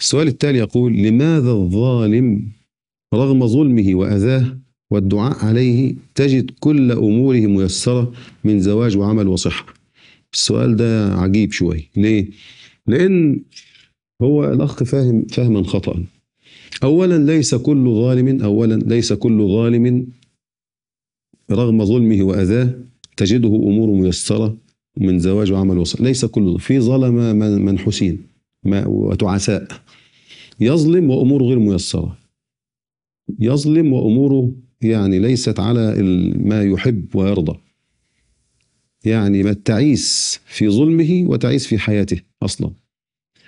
السؤال التالي يقول لماذا الظالم رغم ظلمه وأذاه والدعاء عليه تجد كل أموره ميسرة من زواج وعمل وصحة السؤال ده عجيب شوي ليه؟ لأن هو الأخ فاهم فهما خطأ أولا ليس كل ظالم أولا ليس كل ظالم رغم ظلمه وأذاه تجده أمور ميسرة من زواج وعمل وصحة ليس كل في ظلم من, حسين وتعساء يظلم وأموره غير ميسرة يظلم وأموره يعني ليست على ما يحب ويرضى يعني ما التعيس في ظلمه وتعيس في حياته أصلا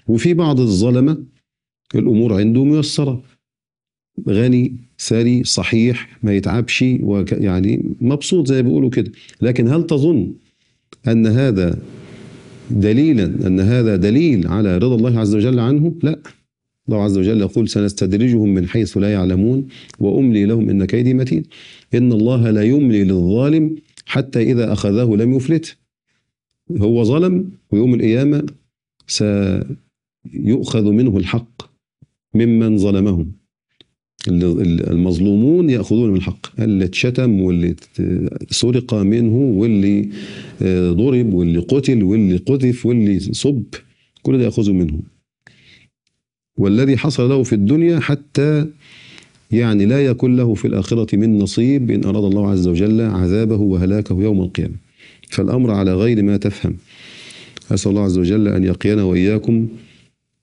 وفي بعض الظلمة الأمور عنده ميسرة غني ثري صحيح ما يتعبش ويعني مبسوط زي بيقولوا كده لكن هل تظن أن هذا دليلا أن هذا دليل على رضا الله عز وجل عنه لا الله عز وجل يقول سنستدرجهم من حيث لا يعلمون وأملي لهم إن كيدي متين إن الله لا يملي للظالم حتى إذا أخذه لم يفلته هو ظلم ويوم القيامة سيؤخذ منه الحق ممن ظلمهم المظلومون ياخذون من حق اللي اتشتم واللي سرق منه واللي آه، ضرب واللي قتل واللي قذف واللي صب كل ده ياخذه منه والذي حصل له في الدنيا حتى يعني لا يكون له في الآخرة من نصيب إن أراد الله عز وجل عذابه وهلاكه يوم القيامة فالأمر على غير ما تفهم أسأل الله عز وجل أن يقينا وإياكم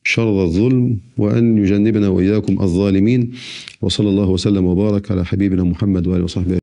شر الظلم وأن يجنبنا وإياكم الظالمين وصلى الله وسلم وبارك على حبيبنا محمد وآله وصحبه